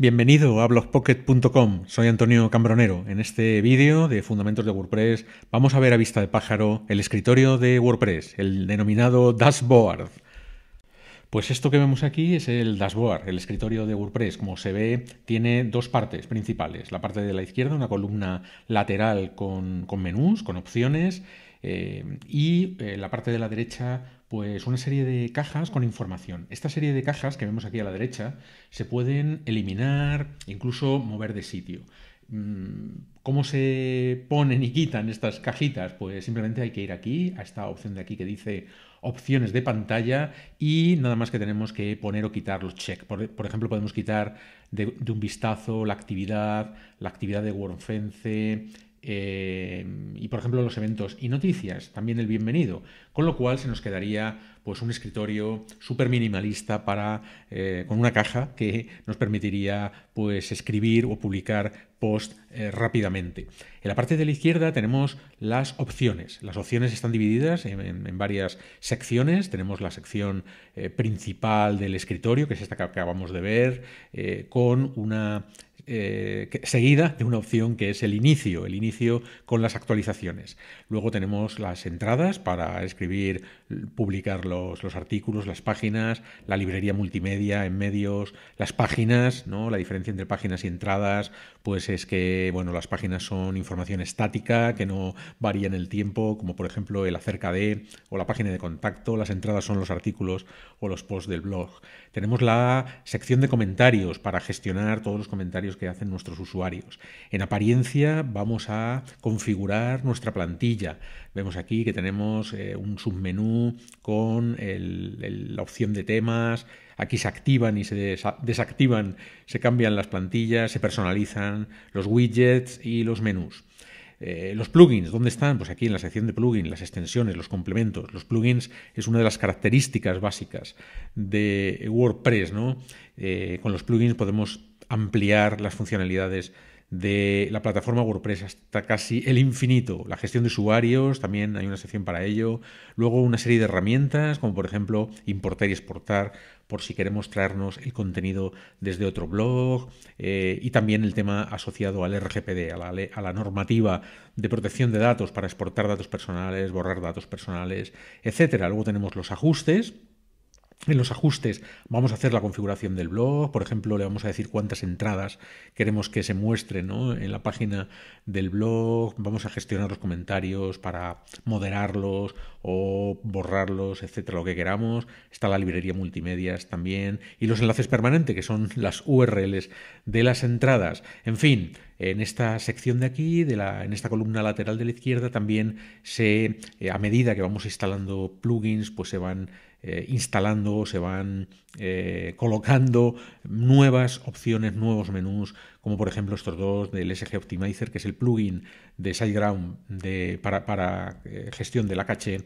Bienvenido a blogpocket.com, soy Antonio Cambronero. En este vídeo de Fundamentos de WordPress vamos a ver a vista de pájaro el escritorio de WordPress, el denominado dashboard. Pues esto que vemos aquí es el dashboard, el escritorio de WordPress. Como se ve, tiene dos partes principales. La parte de la izquierda, una columna lateral con, menús, con opciones, eh, y eh, la parte de la derecha, pues una serie de cajas con información. Esta serie de cajas que vemos aquí a la derecha se pueden eliminar, incluso mover de sitio. Mm, ¿Cómo se ponen y quitan estas cajitas? Pues simplemente hay que ir aquí, a esta opción de aquí que dice opciones de pantalla y nada más que tenemos que poner o quitar los check. Por, ejemplo, podemos quitar de, un vistazo la actividad, la actividad de WordFence, Em, y por ejemplo los eventos y noticias, también el bienvenido, con lo cual se nos quedaría pues un escritorio súper minimalista para, eh, con una caja que nos permitiría pues escribir o publicar post eh, rápidamente. En la parte de la izquierda tenemos las opciones. Las opciones están divididas en varias secciones. Tenemos la sección eh, principal del escritorio, que es esta que acabamos de ver, con una eh, seguida de una opción que es el inicio, el inicio con las actualizaciones. Luego tenemos las entradas para escribir, publicar los, artículos, las páginas, la librería multimedia en medios, las páginas, ¿no? La diferencia entre páginas y entradas, pues es que, bueno, las páginas son información estática, que no varía en el tiempo, como por ejemplo el acerca de o la página de contacto, las entradas son los artículos o los posts del blog. Tenemos la sección de comentarios para gestionar todos los comentarios que hacen nuestros usuarios. En apariencia vamos a configurar nuestra plantilla. Vemos aquí que tenemos eh, un submenú con la opción de temas. Aquí se activan y se desactivan, se cambian las plantillas, se personalizan los widgets y los menús. Eh, los plugins, ¿dónde están? Pues aquí en la sección de plugins, las extensiones, los complementos. Los plugins es una de las características básicas de WordPress, ¿no? Eh, con los plugins podemos ampliar las funcionalidades de la plataforma WordPress hasta casi el infinito. La gestión de usuarios, también hay una sección para ello. Luego una serie de herramientas, como por ejemplo importar y exportar, por si queremos traernos el contenido desde otro blog. Eh, y también el tema asociado al RGPD, a la, a la normativa de protección de datos para exportar datos personales, borrar datos personales, etc. Luego tenemos los ajustes en los ajustes vamos a hacer la configuración del blog, por ejemplo, le vamos a decir cuántas entradas queremos que se muestren en la página del blog, vamos a gestionar los comentarios para moderarlos o borrarlos, etcétera, lo que queramos. Está la librería multimedias también y los enlaces permanentes, que son las URLs de las entradas. En fin, en esta sección de aquí, de en esta columna lateral de la izquierda, también se, eh, a medida que vamos instalando plugins, pues se van eh, instalando, se van eh, colocando nuevas opciones, nuevos menús, como por ejemplo estos dos del SG Optimizer, que es el plugin de SiteGround para, eh, gestión de la caché,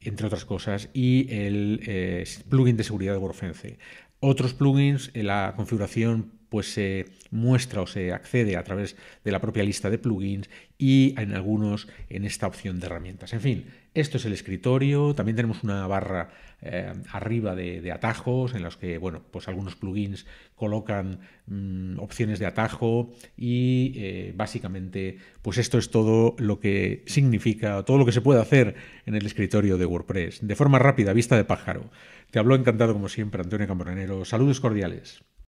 entre otras cosas, y el plugin de seguridad de WordFence. Otros plugins, la configuración pues se muestra o se accede a través de la propia lista de plugins y en algunos en esta opción de herramientas. En fin, esto es el escritorio, también tenemos una barra eh, arriba de, atajos en los que, bueno, pues algunos plugins colocan mm, opciones de atajo y eh, básicamente, pues esto es todo lo que significa, todo lo que se puede hacer en el escritorio de WordPress. De forma rápida, vista de pájaro. Te hablo encantado como siempre Antonio Cambronero. Saludos cordiales.